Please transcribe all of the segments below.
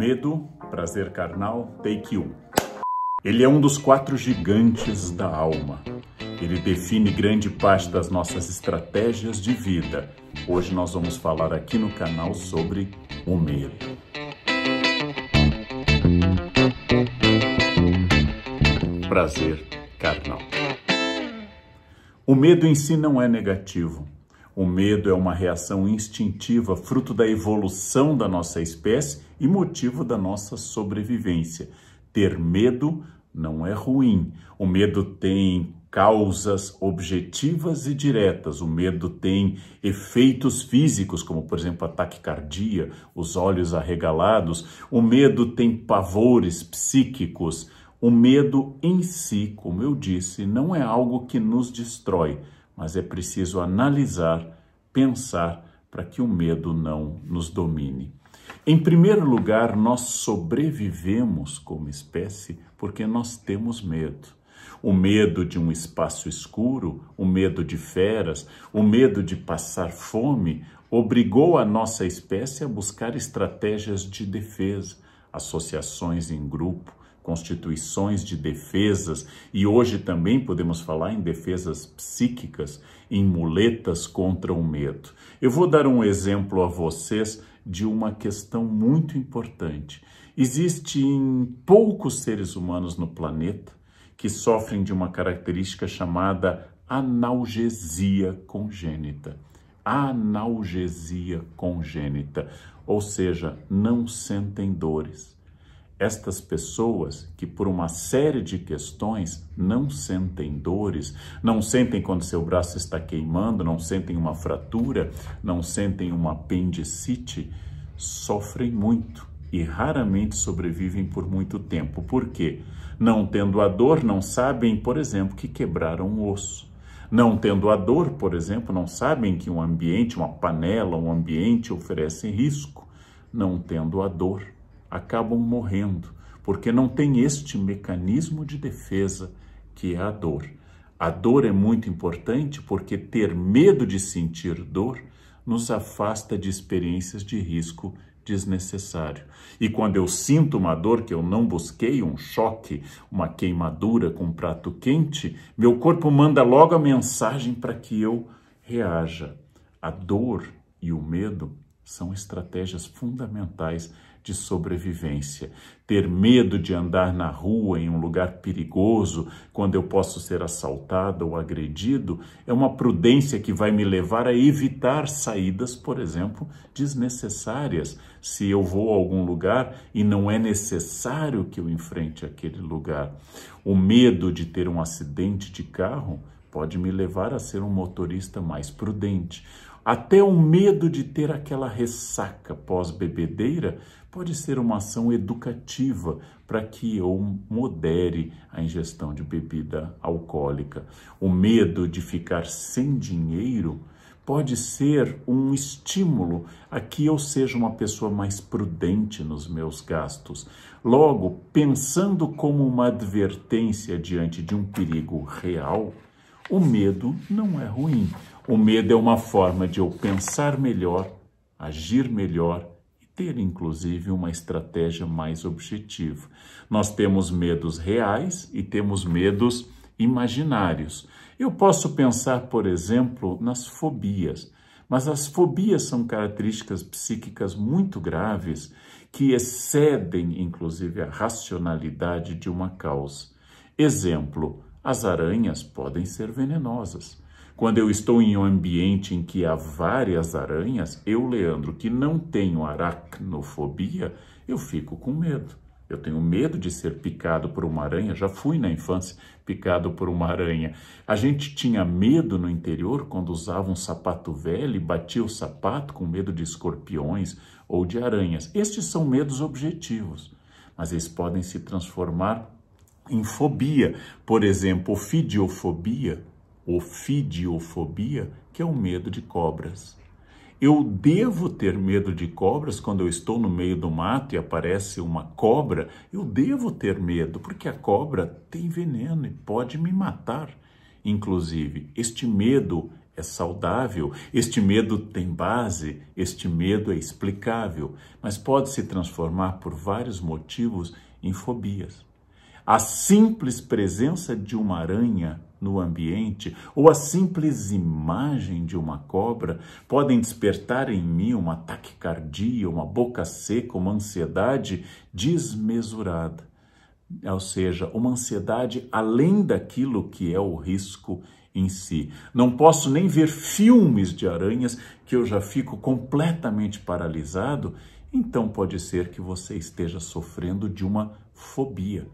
Medo, Prazer Carnal, Take 1. Ele é um dos quatro gigantes da alma. Ele define grande parte das nossas estratégias de vida. Hoje nós vamos falar aqui no canal sobre o medo. Prazer carnal. O medo em si não é negativo. O medo é uma reação instintiva, fruto da evolução da nossa espécie e motivo da nossa sobrevivência. Ter medo não é ruim. O medo tem causas objetivas e diretas. O medo tem efeitos físicos, como por exemplo a taquicardia, os olhos arregalados. O medo tem pavores psíquicos. O medo em si, como eu disse, não é algo que nos destrói mas é preciso analisar, pensar, para que o medo não nos domine. Em primeiro lugar, nós sobrevivemos como espécie porque nós temos medo. O medo de um espaço escuro, o medo de feras, o medo de passar fome obrigou a nossa espécie a buscar estratégias de defesa, associações em grupo, constituições de defesas, e hoje também podemos falar em defesas psíquicas, em muletas contra o medo. Eu vou dar um exemplo a vocês de uma questão muito importante. Existem poucos seres humanos no planeta que sofrem de uma característica chamada analgesia congênita. Analgesia congênita, ou seja, não sentem dores estas pessoas que, por uma série de questões, não sentem dores, não sentem quando seu braço está queimando, não sentem uma fratura, não sentem uma apendicite, sofrem muito e raramente sobrevivem por muito tempo. Por quê? Não tendo a dor, não sabem, por exemplo, que quebraram um osso. Não tendo a dor, por exemplo, não sabem que um ambiente, uma panela, um ambiente oferece risco. Não tendo a dor acabam morrendo, porque não tem este mecanismo de defesa que é a dor. A dor é muito importante porque ter medo de sentir dor nos afasta de experiências de risco desnecessário. E quando eu sinto uma dor que eu não busquei, um choque, uma queimadura com um prato quente, meu corpo manda logo a mensagem para que eu reaja. A dor e o medo são estratégias fundamentais de sobrevivência. Ter medo de andar na rua em um lugar perigoso, quando eu posso ser assaltado ou agredido, é uma prudência que vai me levar a evitar saídas, por exemplo, desnecessárias. Se eu vou a algum lugar e não é necessário que eu enfrente aquele lugar. O medo de ter um acidente de carro pode me levar a ser um motorista mais prudente. Até o medo de ter aquela ressaca pós-bebedeira pode ser uma ação educativa para que eu modere a ingestão de bebida alcoólica. O medo de ficar sem dinheiro pode ser um estímulo a que eu seja uma pessoa mais prudente nos meus gastos. Logo, pensando como uma advertência diante de um perigo real, o medo não é ruim. O medo é uma forma de eu pensar melhor, agir melhor ter inclusive uma estratégia mais objetiva. Nós temos medos reais e temos medos imaginários. Eu posso pensar, por exemplo, nas fobias, mas as fobias são características psíquicas muito graves que excedem inclusive a racionalidade de uma causa. Exemplo, as aranhas podem ser venenosas. Quando eu estou em um ambiente em que há várias aranhas, eu, Leandro, que não tenho aracnofobia, eu fico com medo. Eu tenho medo de ser picado por uma aranha. Já fui na infância picado por uma aranha. A gente tinha medo no interior quando usava um sapato velho e batia o sapato com medo de escorpiões ou de aranhas. Estes são medos objetivos, mas eles podem se transformar em fobia. Por exemplo, fideofobia ofidiofobia, que é o medo de cobras. Eu devo ter medo de cobras quando eu estou no meio do mato e aparece uma cobra? Eu devo ter medo, porque a cobra tem veneno e pode me matar. Inclusive, este medo é saudável, este medo tem base, este medo é explicável, mas pode se transformar por vários motivos em fobias. A simples presença de uma aranha no ambiente ou a simples imagem de uma cobra podem despertar em mim uma taquicardia, uma boca seca, uma ansiedade desmesurada. Ou seja, uma ansiedade além daquilo que é o risco em si. Não posso nem ver filmes de aranhas que eu já fico completamente paralisado. Então pode ser que você esteja sofrendo de uma fobia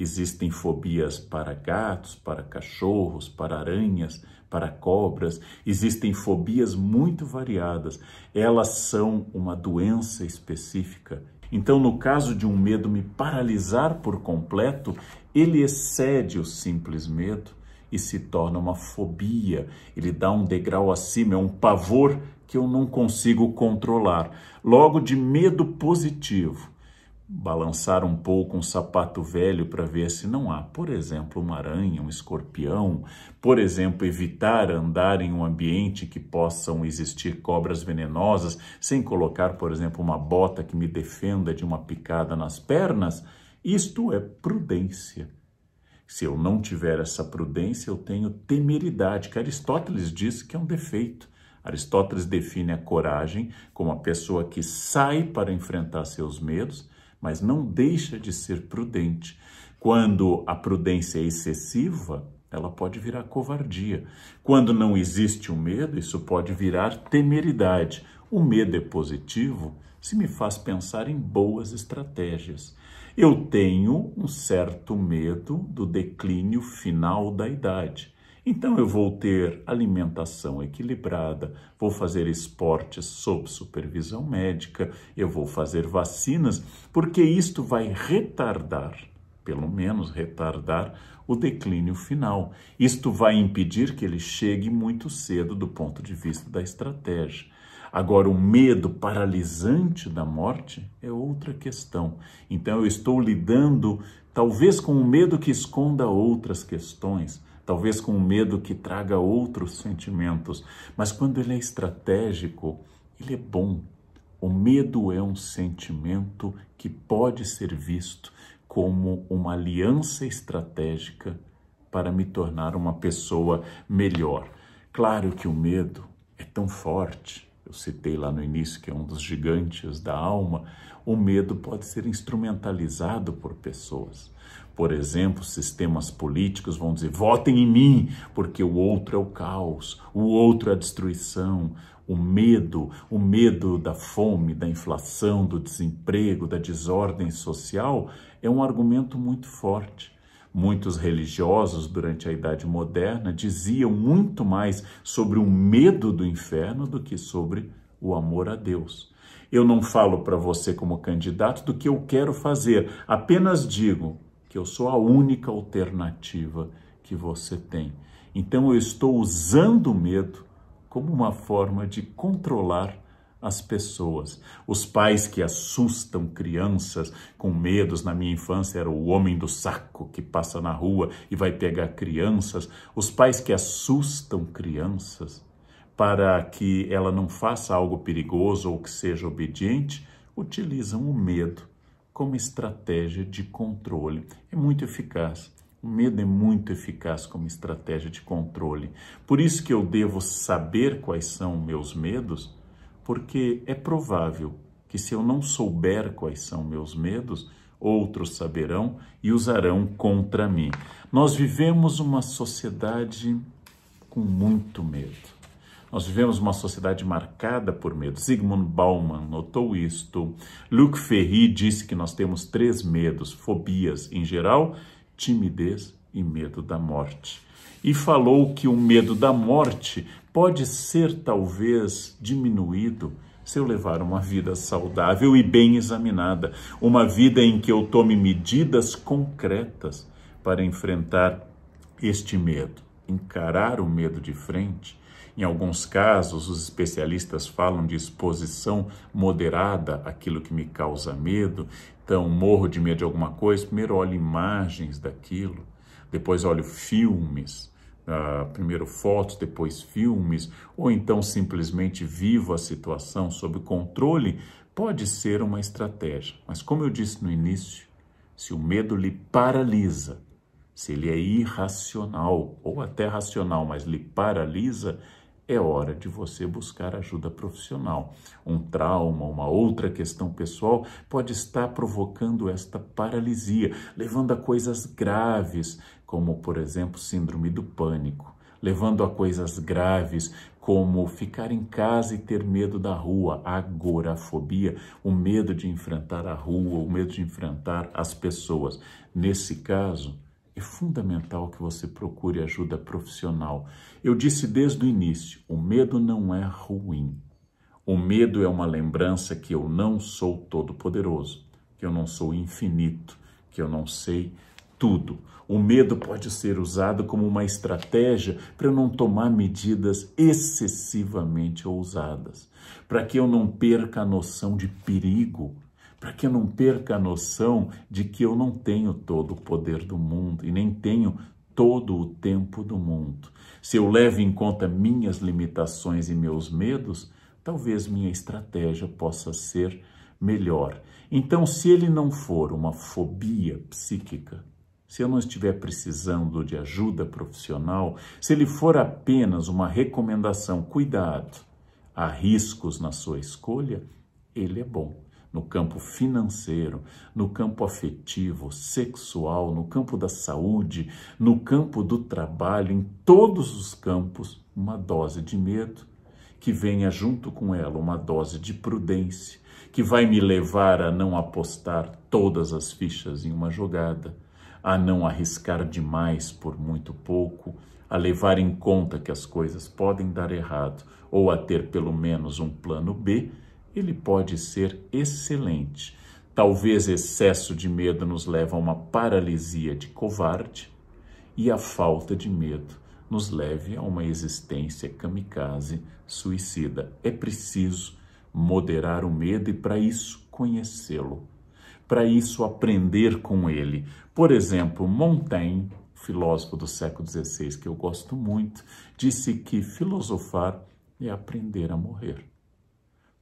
Existem fobias para gatos, para cachorros, para aranhas, para cobras. Existem fobias muito variadas. Elas são uma doença específica. Então, no caso de um medo me paralisar por completo, ele excede o simples medo e se torna uma fobia. Ele dá um degrau acima, é um pavor que eu não consigo controlar. Logo, de medo positivo, balançar um pouco um sapato velho para ver se não há, por exemplo, uma aranha, um escorpião, por exemplo, evitar andar em um ambiente que possam existir cobras venenosas, sem colocar, por exemplo, uma bota que me defenda de uma picada nas pernas, isto é prudência. Se eu não tiver essa prudência, eu tenho temeridade, que Aristóteles diz que é um defeito. Aristóteles define a coragem como a pessoa que sai para enfrentar seus medos mas não deixa de ser prudente. Quando a prudência é excessiva, ela pode virar covardia. Quando não existe o medo, isso pode virar temeridade. O medo é positivo se me faz pensar em boas estratégias. Eu tenho um certo medo do declínio final da idade. Então eu vou ter alimentação equilibrada, vou fazer esportes sob supervisão médica, eu vou fazer vacinas, porque isto vai retardar, pelo menos retardar, o declínio final. Isto vai impedir que ele chegue muito cedo do ponto de vista da estratégia. Agora, o medo paralisante da morte é outra questão. Então, eu estou lidando talvez com um medo que esconda outras questões talvez com um medo que traga outros sentimentos, mas quando ele é estratégico, ele é bom. O medo é um sentimento que pode ser visto como uma aliança estratégica para me tornar uma pessoa melhor. Claro que o medo é tão forte, eu citei lá no início que é um dos gigantes da alma, o medo pode ser instrumentalizado por pessoas. Por exemplo, sistemas políticos vão dizer: votem em mim, porque o outro é o caos, o outro é a destruição, o medo, o medo da fome, da inflação, do desemprego, da desordem social, é um argumento muito forte. Muitos religiosos durante a Idade Moderna diziam muito mais sobre o medo do inferno do que sobre o amor a Deus. Eu não falo para você como candidato do que eu quero fazer, apenas digo que eu sou a única alternativa que você tem. Então eu estou usando o medo como uma forma de controlar as pessoas. Os pais que assustam crianças com medos, na minha infância era o homem do saco que passa na rua e vai pegar crianças. Os pais que assustam crianças para que ela não faça algo perigoso ou que seja obediente, utilizam o medo como estratégia de controle. É muito eficaz. O medo é muito eficaz como estratégia de controle. Por isso que eu devo saber quais são meus medos, porque é provável que se eu não souber quais são meus medos, outros saberão e usarão contra mim. Nós vivemos uma sociedade com muito medo. Nós vivemos uma sociedade marcada por medo. Sigmund Bauman notou isto. Luc Ferry disse que nós temos três medos, fobias em geral, timidez e medo da morte. E falou que o medo da morte pode ser talvez diminuído se eu levar uma vida saudável e bem examinada, uma vida em que eu tome medidas concretas para enfrentar este medo, encarar o medo de frente em alguns casos, os especialistas falam de exposição moderada àquilo que me causa medo. Então, morro de medo de alguma coisa, primeiro olho imagens daquilo, depois olho filmes. Uh, primeiro fotos, depois filmes, ou então simplesmente vivo a situação sob controle, pode ser uma estratégia. Mas, como eu disse no início, se o medo lhe paralisa, se ele é irracional ou até racional, mas lhe paralisa, é hora de você buscar ajuda profissional. Um trauma, uma outra questão pessoal pode estar provocando esta paralisia, levando a coisas graves, como, por exemplo, síndrome do pânico levando a coisas graves, como ficar em casa e ter medo da rua, agorafobia, o medo de enfrentar a rua, o medo de enfrentar as pessoas. Nesse caso, é fundamental que você procure ajuda profissional. Eu disse desde o início: o medo não é ruim. O medo é uma lembrança que eu não sou todo-poderoso, que eu não sou infinito, que eu não sei tudo. O medo pode ser usado como uma estratégia para eu não tomar medidas excessivamente ousadas, para que eu não perca a noção de perigo para que eu não perca a noção de que eu não tenho todo o poder do mundo e nem tenho todo o tempo do mundo. Se eu levo em conta minhas limitações e meus medos, talvez minha estratégia possa ser melhor. Então, se ele não for uma fobia psíquica, se eu não estiver precisando de ajuda profissional, se ele for apenas uma recomendação, cuidado, há riscos na sua escolha, ele é bom no campo financeiro, no campo afetivo, sexual, no campo da saúde, no campo do trabalho, em todos os campos, uma dose de medo que venha junto com ela uma dose de prudência, que vai me levar a não apostar todas as fichas em uma jogada, a não arriscar demais por muito pouco, a levar em conta que as coisas podem dar errado ou a ter pelo menos um plano B ele pode ser excelente. Talvez excesso de medo nos leve a uma paralisia de covarde e a falta de medo nos leve a uma existência kamikaze suicida. É preciso moderar o medo e, para isso, conhecê-lo. Para isso, aprender com ele. Por exemplo, Montaigne, filósofo do século XVI que eu gosto muito, disse que filosofar é aprender a morrer.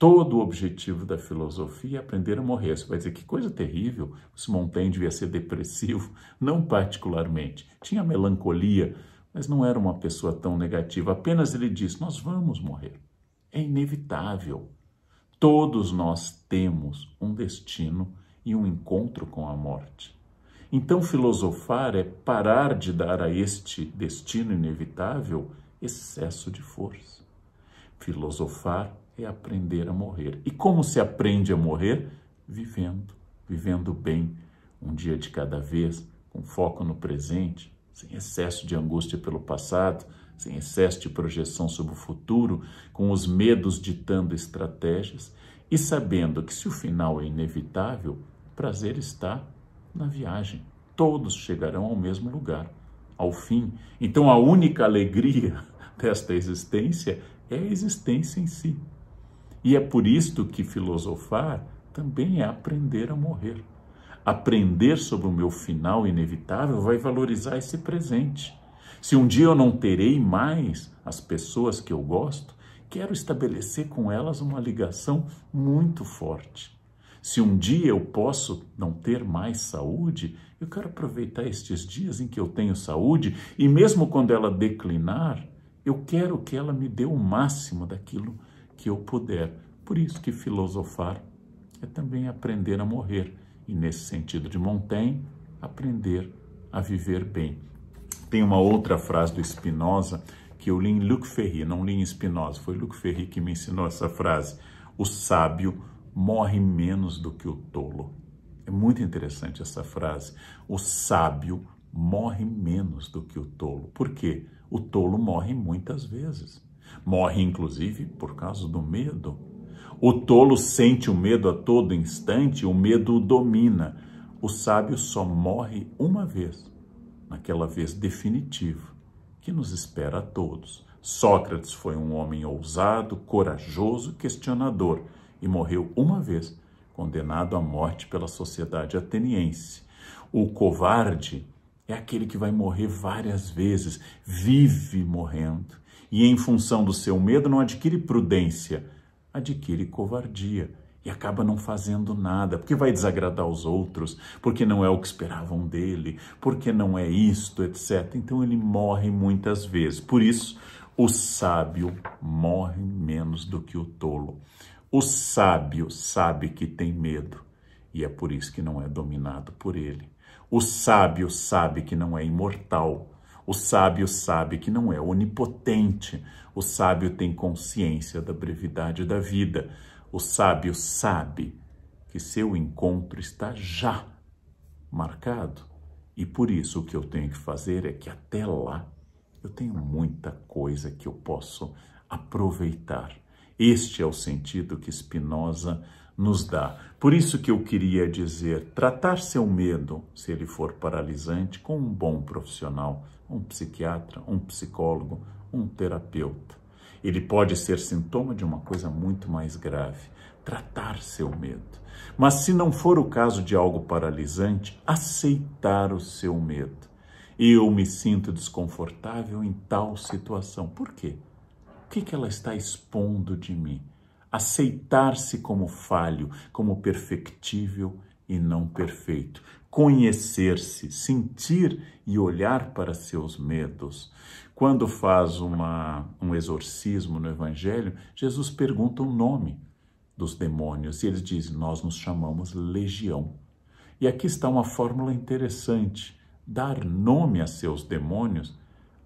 Todo o objetivo da filosofia é aprender a morrer. Você vai dizer que coisa terrível. O Montaigne devia ser depressivo, não particularmente. Tinha melancolia, mas não era uma pessoa tão negativa. Apenas ele disse: Nós vamos morrer. É inevitável. Todos nós temos um destino e um encontro com a morte. Então, filosofar é parar de dar a este destino inevitável excesso de força. Filosofar é aprender a morrer. E como se aprende a morrer? Vivendo, vivendo bem, um dia de cada vez, com foco no presente, sem excesso de angústia pelo passado, sem excesso de projeção sobre o futuro, com os medos ditando estratégias e sabendo que se o final é inevitável, o prazer está na viagem. Todos chegarão ao mesmo lugar, ao fim. Então a única alegria desta existência é a existência em si. E é por isto que filosofar também é aprender a morrer. Aprender sobre o meu final inevitável vai valorizar esse presente. Se um dia eu não terei mais as pessoas que eu gosto, quero estabelecer com elas uma ligação muito forte. Se um dia eu posso não ter mais saúde, eu quero aproveitar estes dias em que eu tenho saúde e mesmo quando ela declinar, eu quero que ela me dê o máximo daquilo que eu puder. Por isso que filosofar é também aprender a morrer. E nesse sentido de Montaigne, aprender a viver bem. Tem uma outra frase do Spinoza que eu li em Luc Ferry, não li em Spinoza, foi Luc Ferry que me ensinou essa frase. O sábio morre menos do que o tolo. É muito interessante essa frase. O sábio morre menos do que o tolo. Por quê? O tolo morre muitas vezes. Morre, inclusive, por causa do medo. O tolo sente o medo a todo instante, o medo o domina. O sábio só morre uma vez, naquela vez definitiva, que nos espera a todos. Sócrates foi um homem ousado, corajoso, questionador e morreu uma vez, condenado à morte pela sociedade ateniense. O covarde é aquele que vai morrer várias vezes, vive morrendo e, em função do seu medo, não adquire prudência, adquire covardia e acaba não fazendo nada, porque vai desagradar os outros, porque não é o que esperavam dele, porque não é isto, etc. Então ele morre muitas vezes. Por isso, o sábio morre menos do que o tolo. O sábio sabe que tem medo e é por isso que não é dominado por ele. O sábio sabe que não é imortal o sábio sabe que não é onipotente. O sábio tem consciência da brevidade da vida. O sábio sabe que seu encontro está já marcado. E por isso o que eu tenho que fazer é que até lá eu tenho muita coisa que eu posso aproveitar. Este é o sentido que Spinoza nos dá. Por isso que eu queria dizer, tratar seu medo, se ele for paralisante, com um bom profissional, um psiquiatra, um psicólogo, um terapeuta. Ele pode ser sintoma de uma coisa muito mais grave, tratar seu medo. Mas se não for o caso de algo paralisante, aceitar o seu medo. Eu me sinto desconfortável em tal situação. Por quê? O que, ela está expondo de mim? aceitar-se como falho, como perfectível e não perfeito, conhecer-se, sentir e olhar para seus medos. Quando faz uma, um exorcismo no Evangelho, Jesus pergunta o nome dos demônios e eles dizem: Nós nos chamamos legião. E aqui está uma fórmula interessante: dar nome a seus demônios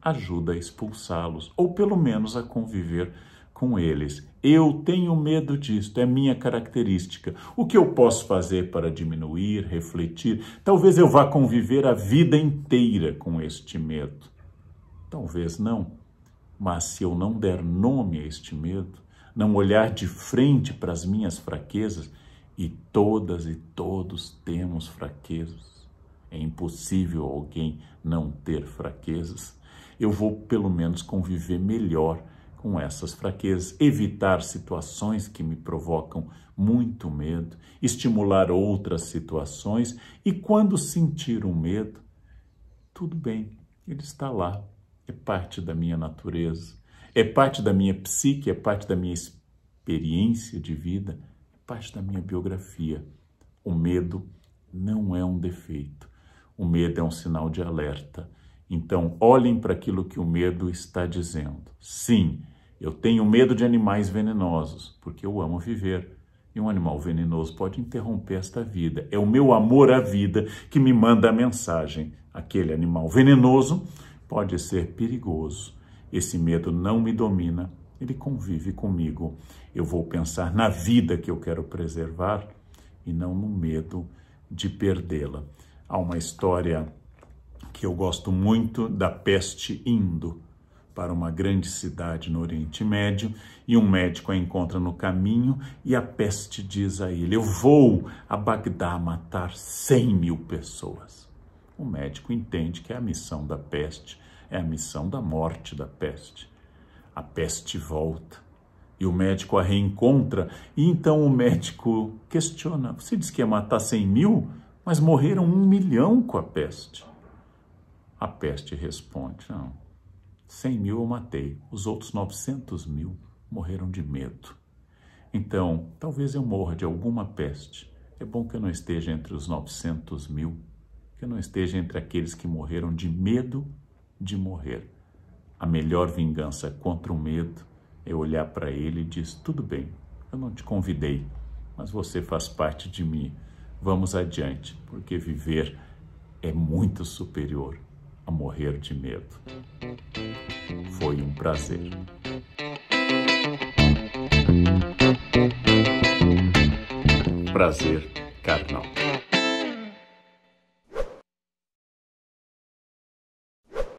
ajuda a expulsá-los, ou pelo menos a conviver com eles. Eu tenho medo disto, é minha característica. O que eu posso fazer para diminuir, refletir? Talvez eu vá conviver a vida inteira com este medo. Talvez não. Mas se eu não der nome a este medo, não olhar de frente para as minhas fraquezas, e todas e todos temos fraquezas, é impossível alguém não ter fraquezas, eu vou pelo menos conviver melhor com essas fraquezas, evitar situações que me provocam muito medo, estimular outras situações e quando sentir o um medo, tudo bem, ele está lá, é parte da minha natureza, é parte da minha psique, é parte da minha experiência de vida, é parte da minha biografia. O medo não é um defeito, o medo é um sinal de alerta. Então, olhem para aquilo que o medo está dizendo. Sim, eu tenho medo de animais venenosos, porque eu amo viver. E um animal venenoso pode interromper esta vida. É o meu amor à vida que me manda a mensagem. Aquele animal venenoso pode ser perigoso. Esse medo não me domina, ele convive comigo. Eu vou pensar na vida que eu quero preservar e não no medo de perdê-la. Há uma história que eu gosto muito da peste indo para uma grande cidade no Oriente Médio e um médico a encontra no caminho e a peste diz a ele: Eu vou a Bagdá matar 100 mil pessoas. O médico entende que é a missão da peste é a missão da morte da peste. A peste volta e o médico a reencontra. E então o médico questiona: Você disse que ia matar 100 mil, mas morreram um milhão com a peste. A peste responde: Não 100 mil eu matei, os outros 900 mil morreram de medo. Então, talvez eu morra de alguma peste. É bom que eu não esteja entre os 900 mil, que eu não esteja entre aqueles que morreram de medo de morrer. A melhor vingança contra o medo é olhar para ele e dizer: tudo bem, eu não te convidei, mas você faz parte de mim. Vamos adiante, porque viver é muito superior a morrer de medo. Foi um prazer. Prazer, Carnal.